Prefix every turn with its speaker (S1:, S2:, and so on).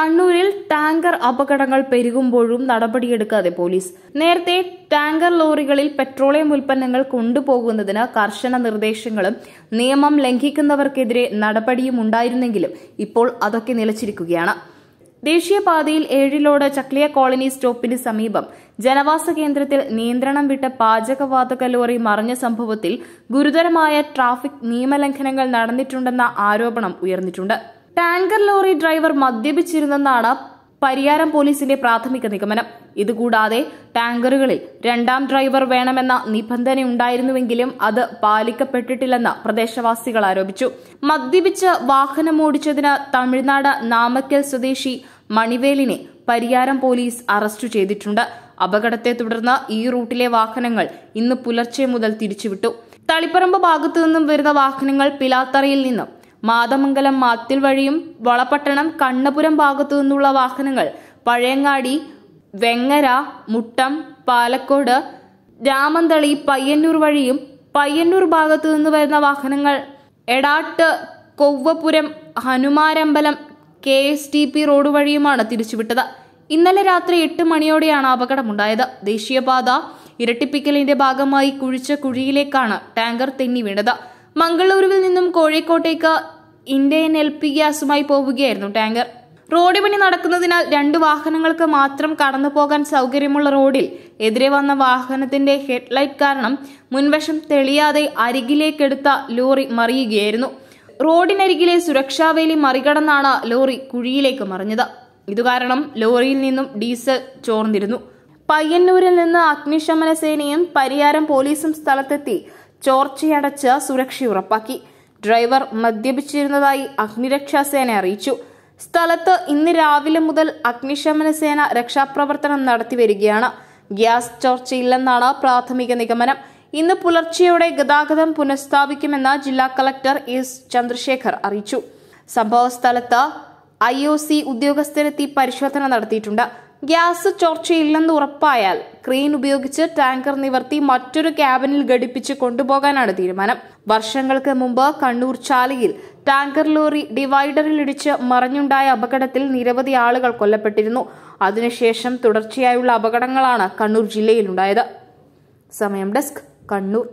S1: കണ്ണൂരിൽ ടാങ്കർ അപകടങ്ങൾ പെരുകുമ്പോഴും നടപടിയെടുക്കാതെ പോലീസ് നേരത്തെ ടാങ്കർ ലോറികളിൽ പെട്രോളിയം ഉൽപ്പന്നങ്ങൾ കൊണ്ടുപോകുന്നതിന് കർശന നിർദ്ദേശങ്ങളും നിയമം ലംഘിക്കുന്നവർക്കെതിരെ നടപടിയും ഉണ്ടായിരുന്നെങ്കിലും ഇപ്പോൾ അതൊക്കെ നിലച്ചിരിക്കുകയാണ് ദേശീയപാതയിൽ ഏഴിലോട് ചക്ലിയ കോളനി സ്റ്റോപ്പിന് സമീപം ജനവാസ കേന്ദ്രത്തിൽ നിയന്ത്രണം വിട്ട പാചകവാതക ലോറി മറിഞ്ഞ സംഭവത്തിൽ ഗുരുതരമായ ട്രാഫിക് നിയമലംഘനങ്ങൾ നടന്നിട്ടുണ്ടെന്ന ആരോപണം ഉയർന്നിട്ടുണ്ട് ടാങ്കർ ലോറി ഡ്രൈവർ മദ്യപിച്ചിരുന്നെന്നാണ് പരിയാരം പോലീസിന്റെ പ്രാഥമിക നിഗമനം ഇതുകൂടാതെ ടാങ്കറുകളിൽ രണ്ടാം ഡ്രൈവർ വേണമെന്ന നിബന്ധന ഉണ്ടായിരുന്നുവെങ്കിലും അത് പാലിക്കപ്പെട്ടിട്ടില്ലെന്ന് പ്രദേശവാസികൾ ആരോപിച്ചു മദ്യപിച്ച് വാഹനമോടിച്ചതിന് തമിഴ്നാട് നാമക്കൽ സ്വദേശി മണിവേലിനെ പരിയാരം പോലീസ് അറസ്റ്റ് ചെയ്തിട്ടുണ്ട് അപകടത്തെ തുടർന്ന് ഈ റൂട്ടിലെ വാഹനങ്ങൾ ഇന്ന് പുലർച്ചെ മുതൽ തിരിച്ചുവിട്ടു തളിപ്പറമ്പ് ഭാഗത്തു നിന്നും വരുന്ന വാഹനങ്ങൾ പിലാത്തറയിൽ നിന്നും മാതമംഗലം മാത്തിൽ വഴിയും വളപട്ടണം കണ്ണപുരം ഭാഗത്തു നിന്നുള്ള വാഹനങ്ങൾ പഴയങ്ങാടി വെങ്ങര മുട്ടം പാലക്കോട് രാമന്തളി പയ്യന്നൂർ വഴിയും പയ്യന്നൂർ ഭാഗത്തു നിന്ന് വരുന്ന വാഹനങ്ങൾ Edat Kovvapuram Hanumarambalam K S T P road വഴിയുമാണ് തിരിച്ചുവിട്ടത് ഇന്നലെ രാത്രി എട്ട് മണിയോടെയാണ് അപകടമുണ്ടായത് ദേശീയപാത ഇരട്ടിപ്പിക്കലിന്റെ ഭാഗമായി കുഴിച്ച കുഴിയിലേക്കാണ് ടാങ്കർ തെന്നി വീണത് മംഗളൂരുവിൽ നിന്നും കോഴിക്കോട്ടേക്ക് ഇന്ത്യൻ എൽ പി ഗ്യാസുമായി പോവുകയായിരുന്നു ടാങ്കർ റോഡ് പണി നടക്കുന്നതിനാൽ രണ്ട് വാഹനങ്ങൾക്ക് മാത്രം കടന്നു പോകാൻ സൗകര്യമുള്ള റോഡിൽ എതിരെ വന്ന വാഹനത്തിന്റെ ഹെഡ്ലൈറ്റ് കാരണം മുൻവശം തെളിയാതെ അരികിലേക്കെടുത്ത ലോറി മറിയുകയായിരുന്നു റോഡിനരികിലെ സുരക്ഷാവേലി മറികടന്നാണ് ലോറി കുഴിയിലേക്ക് മറിഞ്ഞത് ഇതുകാരണം ലോറിയിൽ നിന്നും ഡീസൽ ചോർന്നിരുന്നു പയ്യന്നൂരിൽ നിന്ന് അഗ്നിശമന സേനയും പരിയാരം പോലീസും സ്ഥലത്തെത്തി ചോർച്ചയടച്ച് സുരക്ഷ ഉറപ്പാക്കി ഡ്രൈവർ മദ്യപിച്ചിരുന്നതായി സേന അറിയിച്ചു സ്ഥലത്ത് ഇന്ന് രാവിലെ മുതൽ അഗ്നിശമന സേന രക്ഷാപ്രവർത്തനം നടത്തിവരികയാണ് ഗ്യാസ് ചോർച്ചയില്ലെന്നാണ് പ്രാഥമിക നിഗമനം ഇന്ന് പുലർച്ചെയോടെ ഗതാഗതം പുനഃസ്ഥാപിക്കുമെന്ന് ജില്ലാ കളക്ടർ എസ് ചന്ദ്രശേഖർ അറിയിച്ചു സംഭവ സ്ഥലത്ത് ഐ ഉദ്യോഗസ്ഥരെത്തി പരിശോധന നടത്തിയിട്ടുണ്ട് ഗ്യാസ് ചോർച്ചയില്ലെന്ന് ഉറപ്പായാൽ ക്രീൻ ഉപയോഗിച്ച് ടാങ്കർ നിവർത്തി മറ്റൊരു ക്യാബിനിൽ ഘടിപ്പിച്ച് കൊണ്ടുപോകാനാണ് തീരുമാനം വർഷങ്ങൾക്ക് മുമ്പ് കണ്ണൂർ ചാലിയിൽ ടാങ്കർ ലോറി ഡിവൈഡറിലിടിച്ച് മറഞ്ഞുണ്ടായ അപകടത്തിൽ നിരവധി ആളുകൾ കൊല്ലപ്പെട്ടിരുന്നു അതിനുശേഷം തുടർച്ചയായുള്ള അപകടങ്ങളാണ് കണ്ണൂർ ജില്ലയിലുണ്ടായത് സമയം ഡെസ്ക് കണ്ണൂർ